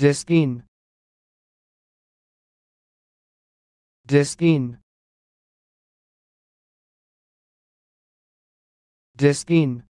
Diskin. Diskin. Diskin.